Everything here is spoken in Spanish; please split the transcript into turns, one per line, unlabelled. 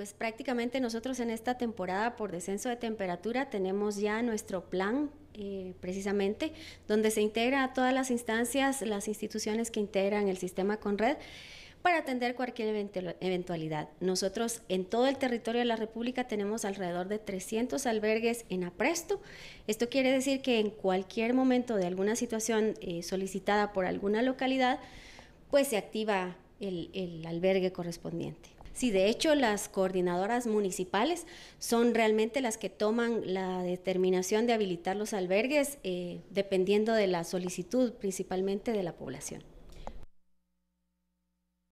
pues prácticamente nosotros en esta temporada por descenso de temperatura tenemos ya nuestro plan eh, precisamente, donde se integra a todas las instancias, las instituciones que integran el sistema con red para atender cualquier eventualidad. Nosotros en todo el territorio de la República tenemos alrededor de 300 albergues en apresto. Esto quiere decir que en cualquier momento de alguna situación eh, solicitada por alguna localidad, pues se activa el albergue correspondiente. Sí, de hecho las coordinadoras municipales son realmente las que toman la determinación de habilitar los albergues eh, dependiendo de la solicitud principalmente de la población.